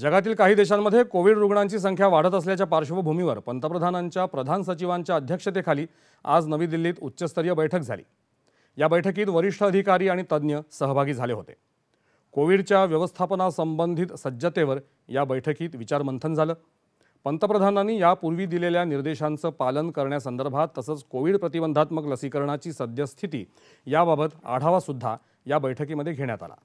जगातील काही देशांमध्ये कोविड रुग्णांची संख्या वाढत असल्याच्या पार्श्वभूमीवर पंतप्रधानांच्या प्रधान सचिवांच्या अध्यक्षतेखाली आज नवी दिल्लीत उच्चस्तरीय बैठक झाली या बैठकीत वरिष्ठ अधिकारी आणि तज्ज्ञ सहभागी झाले होते कोविडच्या व्यवस्थापनासंबंधित सज्जतेवर या बैठकीत विचारमंथन झालं पंतप्रधानांनी यापूर्वी दिलेल्या निर्देशांचं पालन करण्यासंदर्भात तसंच कोविड प्रतिबंधात्मक लसीकरणाची सद्यस्थिती याबाबत आढावासुद्धा या बैठकीमध्ये घेण्यात आला